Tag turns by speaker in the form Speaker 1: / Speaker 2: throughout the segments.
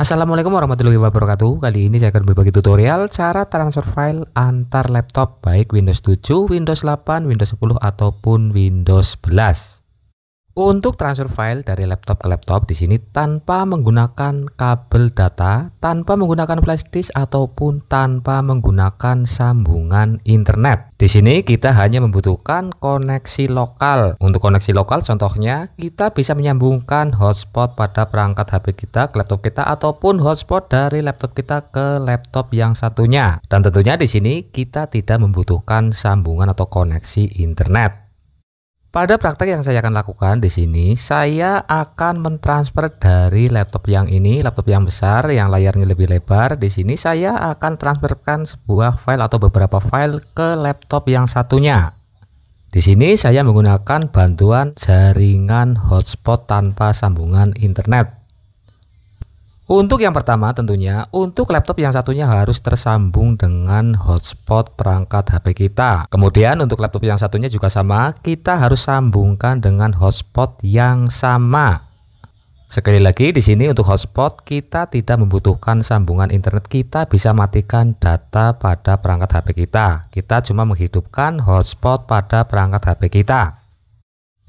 Speaker 1: Assalamualaikum warahmatullahi wabarakatuh Kali ini saya akan berbagi tutorial cara transfer file antar laptop Baik Windows 7, Windows 8, Windows 10 ataupun Windows 11 untuk transfer file dari laptop ke laptop di sini tanpa menggunakan kabel data, tanpa menggunakan flash disk ataupun tanpa menggunakan sambungan internet. Di sini kita hanya membutuhkan koneksi lokal. Untuk koneksi lokal contohnya kita bisa menyambungkan hotspot pada perangkat HP kita ke laptop kita ataupun hotspot dari laptop kita ke laptop yang satunya. Dan tentunya di sini kita tidak membutuhkan sambungan atau koneksi internet. Pada praktek yang saya akan lakukan di sini, saya akan mentransfer dari laptop yang ini, laptop yang besar, yang layarnya lebih lebar. Di sini saya akan transferkan sebuah file atau beberapa file ke laptop yang satunya. Di sini saya menggunakan bantuan jaringan hotspot tanpa sambungan internet. Untuk yang pertama tentunya, untuk laptop yang satunya harus tersambung dengan hotspot perangkat HP kita. Kemudian untuk laptop yang satunya juga sama, kita harus sambungkan dengan hotspot yang sama. Sekali lagi di sini untuk hotspot kita tidak membutuhkan sambungan internet, kita bisa matikan data pada perangkat HP kita. Kita cuma menghidupkan hotspot pada perangkat HP kita.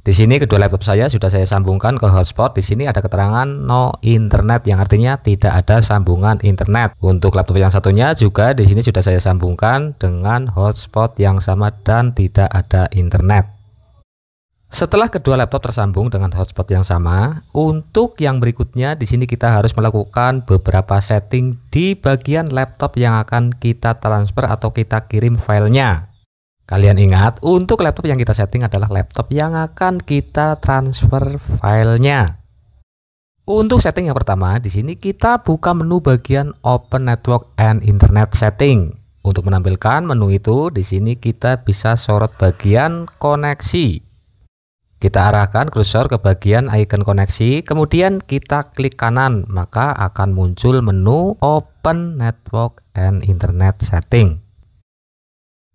Speaker 1: Di sini kedua laptop saya sudah saya sambungkan ke hotspot. Di sini ada keterangan no internet yang artinya tidak ada sambungan internet. Untuk laptop yang satunya juga di sini sudah saya sambungkan dengan hotspot yang sama dan tidak ada internet. Setelah kedua laptop tersambung dengan hotspot yang sama, untuk yang berikutnya di sini kita harus melakukan beberapa setting di bagian laptop yang akan kita transfer atau kita kirim filenya. Kalian ingat, untuk laptop yang kita setting adalah laptop yang akan kita transfer filenya. Untuk setting yang pertama, di sini kita buka menu bagian Open Network and Internet Setting. Untuk menampilkan menu itu, di sini kita bisa sorot bagian koneksi. Kita arahkan cursor ke bagian icon koneksi, kemudian kita klik kanan, maka akan muncul menu Open Network and Internet Setting.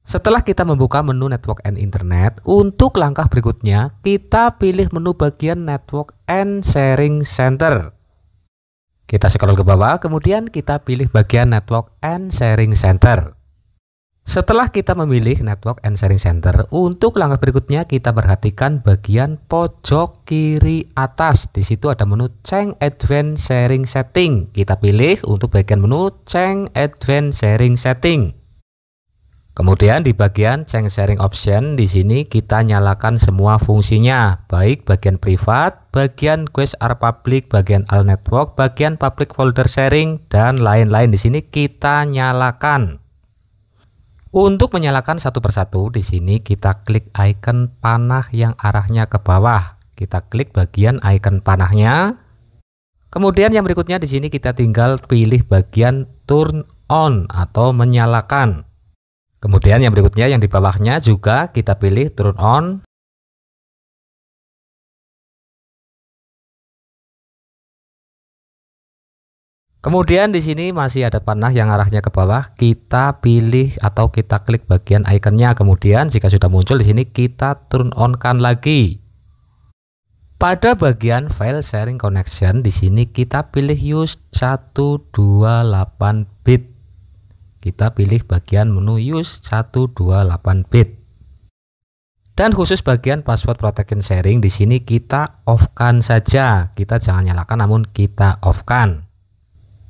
Speaker 1: Setelah kita membuka menu network and internet, untuk langkah berikutnya kita pilih menu bagian network and sharing center. Kita scroll ke bawah, kemudian kita pilih bagian network and sharing center. Setelah kita memilih network and sharing center, untuk langkah berikutnya kita perhatikan bagian pojok kiri atas. Di situ ada menu Change Advanced Sharing Setting. Kita pilih untuk bagian menu Change Advanced Sharing Setting. Kemudian di bagian change sharing option di sini kita nyalakan semua fungsinya, baik bagian privat, bagian quest are public, bagian all network, bagian public folder sharing dan lain-lain di sini kita nyalakan. Untuk menyalakan satu persatu di sini kita klik icon panah yang arahnya ke bawah. Kita klik bagian icon panahnya. Kemudian yang berikutnya di sini kita tinggal pilih bagian turn on atau menyalakan. Kemudian yang berikutnya yang di bawahnya juga kita pilih turn on. Kemudian di sini masih ada panah yang arahnya ke bawah, kita pilih atau kita klik bagian ikonnya. Kemudian jika sudah muncul di sini kita turn on kan lagi. Pada bagian file sharing connection di sini kita pilih use 128 bit kita pilih bagian menu use 128 bit dan khusus bagian password protection sharing di sini kita off-kan saja kita jangan nyalakan namun kita off-kan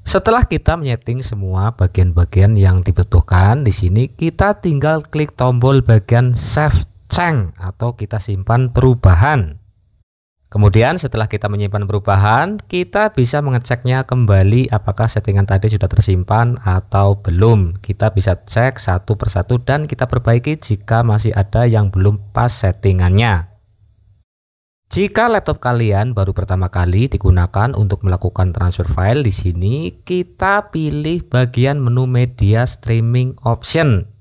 Speaker 1: setelah kita menyeting semua bagian-bagian yang dibutuhkan di sini kita tinggal klik tombol bagian save change atau kita simpan perubahan Kemudian setelah kita menyimpan perubahan, kita bisa mengeceknya kembali apakah settingan tadi sudah tersimpan atau belum. Kita bisa cek satu persatu dan kita perbaiki jika masih ada yang belum pas settingannya. Jika laptop kalian baru pertama kali digunakan untuk melakukan transfer file di sini, kita pilih bagian menu media streaming option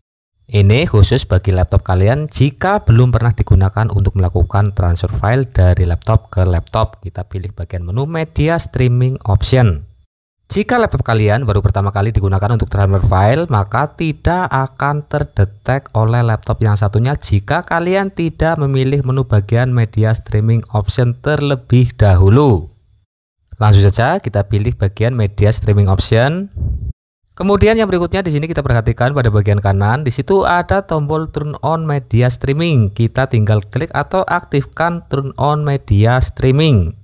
Speaker 1: ini khusus bagi laptop kalian jika belum pernah digunakan untuk melakukan transfer file dari laptop ke laptop. Kita pilih bagian menu media streaming option. Jika laptop kalian baru pertama kali digunakan untuk transfer file, maka tidak akan terdetek oleh laptop yang satunya jika kalian tidak memilih menu bagian media streaming option terlebih dahulu. Langsung saja kita pilih bagian media streaming option. Kemudian yang berikutnya di sini kita perhatikan pada bagian kanan, di situ ada tombol turn on media streaming. Kita tinggal klik atau aktifkan turn on media streaming.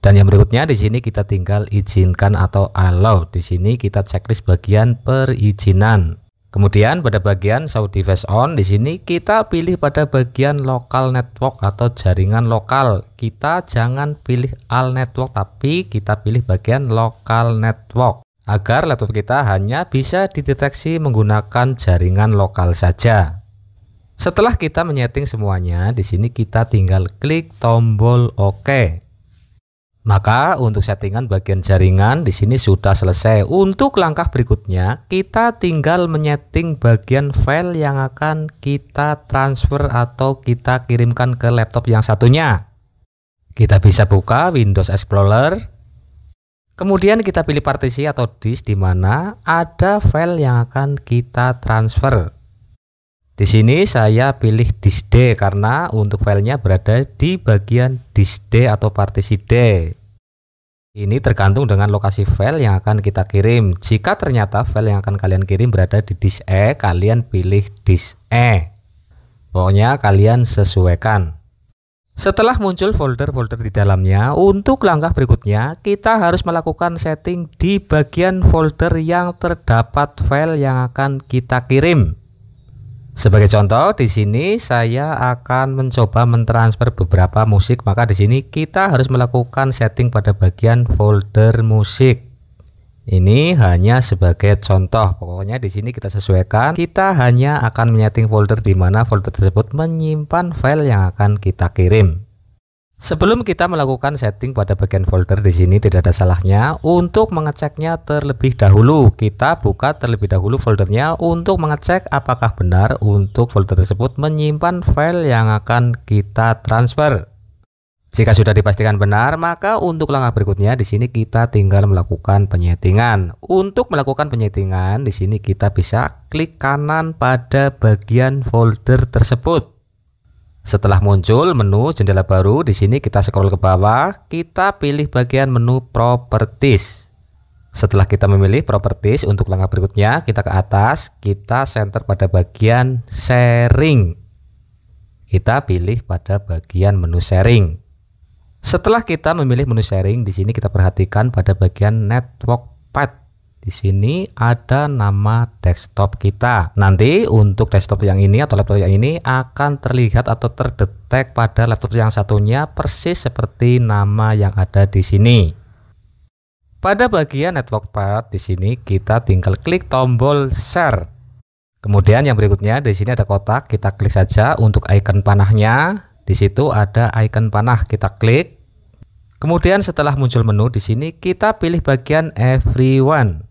Speaker 1: Dan yang berikutnya di sini kita tinggal izinkan atau allow. Di sini kita checklist bagian perizinan. Kemudian pada bagian show device on di sini kita pilih pada bagian local network atau jaringan lokal. Kita jangan pilih all network tapi kita pilih bagian local network agar laptop kita hanya bisa dideteksi menggunakan jaringan lokal saja. Setelah kita menyeting semuanya, di sini kita tinggal klik tombol OK. Maka untuk settingan bagian jaringan di sini sudah selesai. Untuk langkah berikutnya, kita tinggal menyeting bagian file yang akan kita transfer atau kita kirimkan ke laptop yang satunya. Kita bisa buka Windows Explorer, Kemudian kita pilih partisi atau disk di mana ada file yang akan kita transfer. Di sini saya pilih disk D karena untuk filenya berada di bagian disk D atau partisi D. Ini tergantung dengan lokasi file yang akan kita kirim. Jika ternyata file yang akan kalian kirim berada di disk E, kalian pilih disk E. Pokoknya kalian sesuaikan. Setelah muncul folder-folder di dalamnya, untuk langkah berikutnya kita harus melakukan setting di bagian folder yang terdapat file yang akan kita kirim. Sebagai contoh, di sini saya akan mencoba mentransfer beberapa musik, maka di sini kita harus melakukan setting pada bagian folder musik. Ini hanya sebagai contoh. Pokoknya di sini kita sesuaikan. Kita hanya akan menyeting folder di mana folder tersebut menyimpan file yang akan kita kirim. Sebelum kita melakukan setting pada bagian folder di sini tidak ada salahnya untuk mengeceknya terlebih dahulu. Kita buka terlebih dahulu foldernya untuk mengecek apakah benar untuk folder tersebut menyimpan file yang akan kita transfer. Jika sudah dipastikan benar, maka untuk langkah berikutnya di sini kita tinggal melakukan penyetingan. Untuk melakukan penyetingan, di sini kita bisa klik kanan pada bagian folder tersebut. Setelah muncul menu jendela baru, di sini kita scroll ke bawah, kita pilih bagian menu properties. Setelah kita memilih properties untuk langkah berikutnya, kita ke atas, kita center pada bagian sharing. Kita pilih pada bagian menu sharing. Setelah kita memilih menu sharing, di sini kita perhatikan pada bagian network path. Di sini ada nama desktop kita. Nanti untuk desktop yang ini atau laptop yang ini akan terlihat atau terdetek pada laptop yang satunya persis seperti nama yang ada di sini. Pada bagian network path di sini kita tinggal klik tombol share. Kemudian yang berikutnya di sini ada kotak, kita klik saja untuk icon panahnya di situ ada icon panah, kita klik. Kemudian setelah muncul menu di sini kita pilih bagian everyone.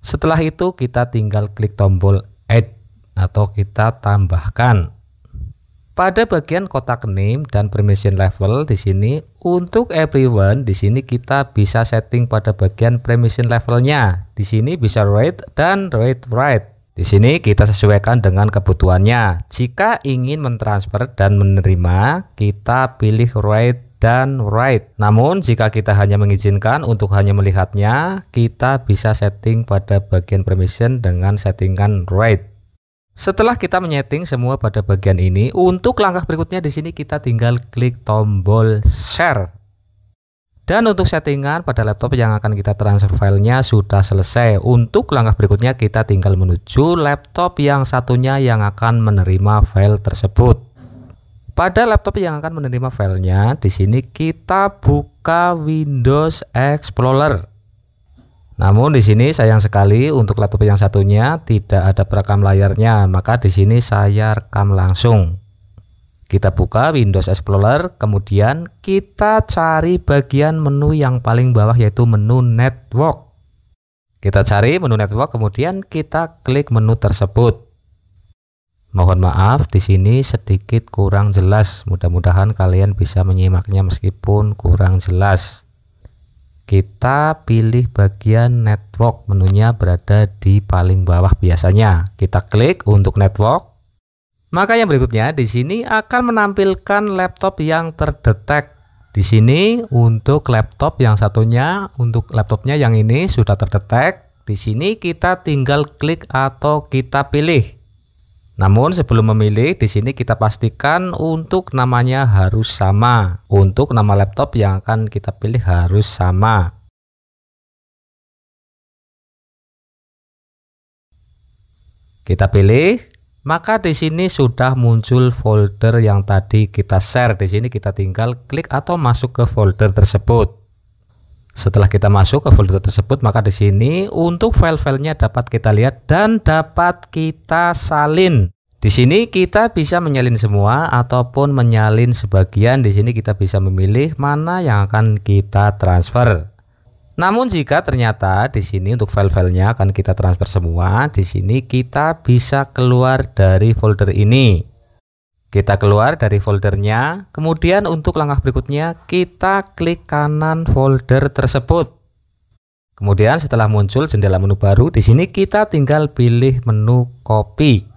Speaker 1: Setelah itu kita tinggal klik tombol add atau kita tambahkan. Pada bagian kotak name dan permission level di sini untuk everyone di sini kita bisa setting pada bagian permission levelnya. Di sini bisa read dan read write. Di sini kita sesuaikan dengan kebutuhannya. Jika ingin mentransfer dan menerima, kita pilih write dan write. Namun jika kita hanya mengizinkan untuk hanya melihatnya, kita bisa setting pada bagian permission dengan settingan write. Setelah kita menyeting semua pada bagian ini, untuk langkah berikutnya di sini kita tinggal klik tombol share dan untuk settingan pada laptop yang akan kita transfer filenya sudah selesai. Untuk langkah berikutnya kita tinggal menuju laptop yang satunya yang akan menerima file tersebut. Pada laptop yang akan menerima filenya, di sini kita buka Windows Explorer. Namun di sini sayang sekali untuk laptop yang satunya tidak ada perekam layarnya, maka di sini saya rekam langsung. Kita buka Windows Explorer, kemudian kita cari bagian menu yang paling bawah yaitu menu network. Kita cari menu network, kemudian kita klik menu tersebut. Mohon maaf di sini sedikit kurang jelas. Mudah-mudahan kalian bisa menyimaknya meskipun kurang jelas. Kita pilih bagian network, menunya berada di paling bawah biasanya. Kita klik untuk network. Maka yang berikutnya di sini akan menampilkan laptop yang terdetek. Di sini untuk laptop yang satunya, untuk laptopnya yang ini sudah terdetek. Di sini kita tinggal klik atau kita pilih. Namun sebelum memilih di sini kita pastikan untuk namanya harus sama. Untuk nama laptop yang akan kita pilih harus sama. Kita pilih maka di sini sudah muncul folder yang tadi kita share di sini kita tinggal klik atau masuk ke folder tersebut setelah kita masuk ke folder tersebut maka di sini untuk file-filenya dapat kita lihat dan dapat kita salin di sini kita bisa menyalin semua ataupun menyalin sebagian di sini kita bisa memilih mana yang akan kita transfer namun jika ternyata di sini untuk file-filenya akan kita transfer semua, di sini kita bisa keluar dari folder ini. Kita keluar dari foldernya, kemudian untuk langkah berikutnya kita klik kanan folder tersebut. Kemudian setelah muncul jendela menu baru, di sini kita tinggal pilih menu copy.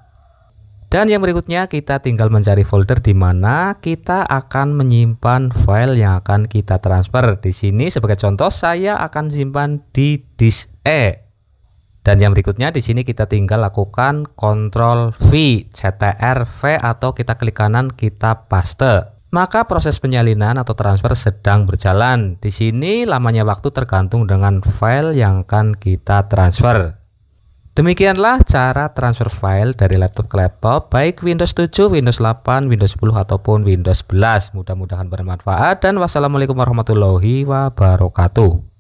Speaker 1: Dan yang berikutnya kita tinggal mencari folder di mana kita akan menyimpan file yang akan kita transfer. Di sini sebagai contoh saya akan simpan di disk E. Dan yang berikutnya di sini kita tinggal lakukan Ctrl V, Ctrl V atau kita klik kanan kita paste. Maka proses penyalinan atau transfer sedang berjalan. Di sini lamanya waktu tergantung dengan file yang akan kita transfer. Demikianlah cara transfer file dari laptop ke laptop baik Windows 7, Windows 8, Windows 10 ataupun Windows 11. Mudah-mudahan bermanfaat dan wassalamualaikum warahmatullahi wabarakatuh.